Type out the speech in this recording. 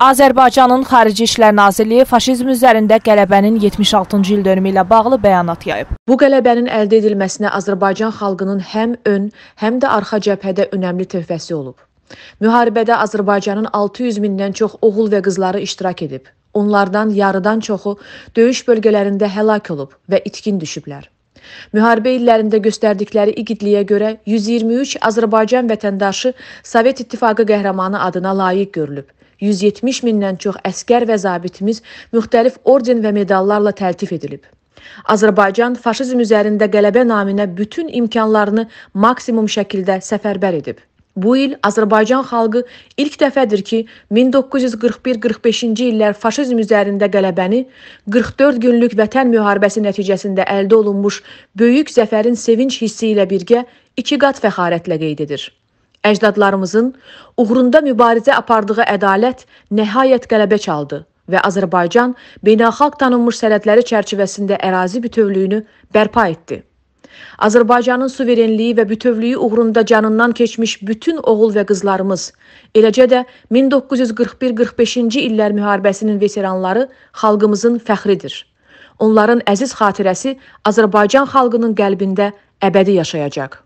Azərbaycanın Xarici İşlər Nazirliyi faşizm üzərində qələbənin 76-cı il dönümü ilə bağlı bəyanat yayıb. Bu qələbənin əldə edilməsinə Azərbaycan xalqının həm ön, həm də arxa cəbhədə önəmli töhfəsi olub. Müharibədə Azərbaycanın 600 mindən çox oğul və qızları iştirak edib. Onlardan yarıdan çoxu döyüş bölgələrində həlak olub və itkin düşüblər. Müharibə illərində göstərdikləri igidliyə görə 123 Azərbaycan vətəndaşı Sovet İttifaqı qəhrəmanı adına layiq görülüb 170 mindən çox əskər və zabitimiz müxtəlif orden və medallarla təltif edilib. Azərbaycan faşizm üzərində qələbə naminə bütün imkanlarını maksimum şəkildə səfərbər edib. Bu il Azərbaycan xalqı ilk dəfədir ki, 1941-45-ci illər faşizm üzərində qələbəni 44 günlük vətən müharibəsi nəticəsində əldə olunmuş böyük zəfərin sevinc hissi ilə birgə iki qat fəxarətlə qeyd edir. Əcdadlarımızın uğrunda mübarizə apardığı ədalət nəhayət qələbə çaldı və Azərbaycan beynəlxalq tanınmış sənədləri çərçivəsində ərazi bütövlüyünü bərpa etdi. Azərbaycanın suverenliyi və bütövlüyü uğrunda canından keçmiş bütün oğul və qızlarımız, eləcə də 1941-45-ci illər müharibəsinin veteranları xalqımızın fəxridir. Onların əziz xatirəsi Azərbaycan xalqının qəlbində əbədi yaşayacaq.